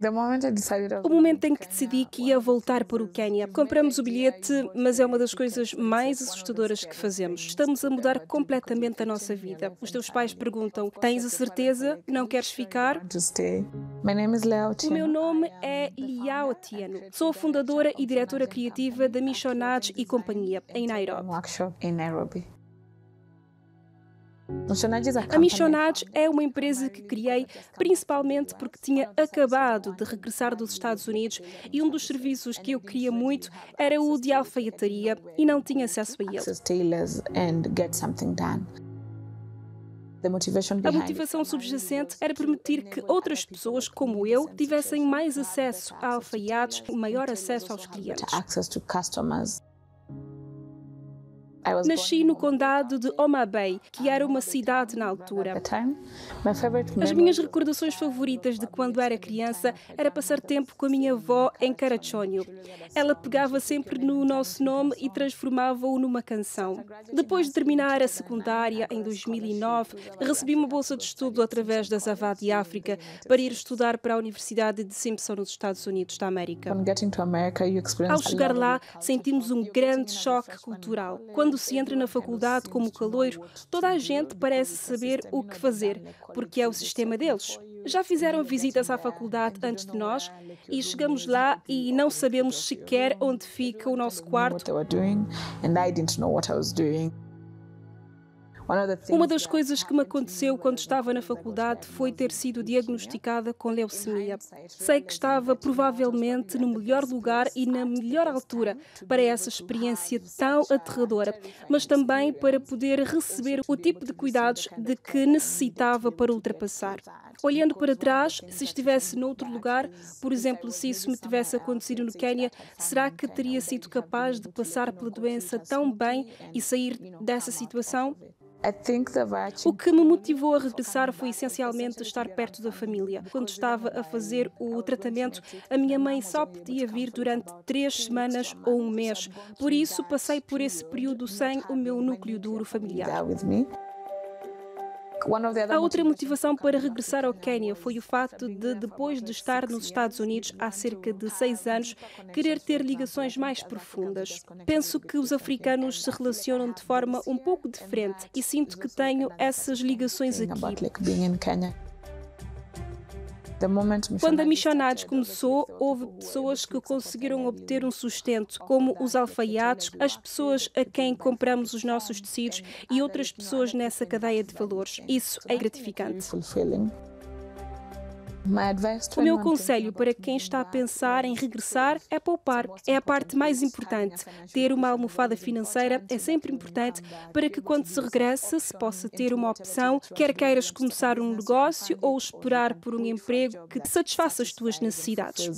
É o momento em que decidi que ia voltar para o Quênia. Compramos o bilhete, mas é uma das coisas mais assustadoras que fazemos. Estamos a mudar completamente a nossa vida. Os teus pais perguntam: Tens a certeza? Não queres ficar? O meu nome é Liao Tiano. Sou a fundadora e diretora criativa da Missionados e Companhia, em Nairobi. A tá Michonage é uma empresa que criei principalmente porque tinha acabado de regressar dos Estados Unidos e um dos serviços que eu queria muito era o de alfaiataria e não tinha acesso a ele. A motivação subjacente era permitir que outras pessoas, como eu, tivessem mais acesso a alfaiates e maior acesso aos clientes. Nasci no condado de Oma Bay, que era uma cidade na altura. As minhas recordações favoritas de quando era criança era passar tempo com a minha avó em Carachonio. Ela pegava sempre no nosso nome e transformava-o numa canção. Depois de terminar a secundária, em 2009, recebi uma bolsa de estudo através da Zavá de África para ir estudar para a Universidade de Simpson nos Estados Unidos da América. Ao chegar lá, sentimos um grande choque cultural. Quando se entra na faculdade como caloiro, toda a gente parece saber o que fazer, porque é o sistema deles. Já fizeram visitas à faculdade antes de nós e chegamos lá e não sabemos sequer onde fica o nosso quarto. Uma das coisas que me aconteceu quando estava na faculdade foi ter sido diagnosticada com leucemia. Sei que estava provavelmente no melhor lugar e na melhor altura para essa experiência tão aterradora, mas também para poder receber o tipo de cuidados de que necessitava para ultrapassar. Olhando para trás, se estivesse noutro lugar, por exemplo, se isso me tivesse acontecido no Quênia, será que teria sido capaz de passar pela doença tão bem e sair dessa situação? O que me motivou a regressar foi essencialmente estar perto da família. Quando estava a fazer o tratamento, a minha mãe só podia vir durante três semanas ou um mês. Por isso, passei por esse período sem o meu núcleo duro familiar. A outra motivação para regressar ao Quênia foi o fato de, depois de estar nos Estados Unidos há cerca de seis anos, querer ter ligações mais profundas. Penso que os africanos se relacionam de forma um pouco diferente e sinto que tenho essas ligações aqui. Quando a Missionários começou, houve tipo pessoas que conseguiram obter um sustento, como os alfaiates, as pessoas a quem compramos os nossos tecidos e outras pessoas nessa cadeia de valores. É isso é gratificante. O meu conselho para quem está a pensar em regressar é poupar. É a parte mais importante. Ter uma almofada financeira é sempre importante para que quando se regressa se possa ter uma opção, quer queiras começar um negócio ou esperar por um emprego que satisfaça as tuas necessidades.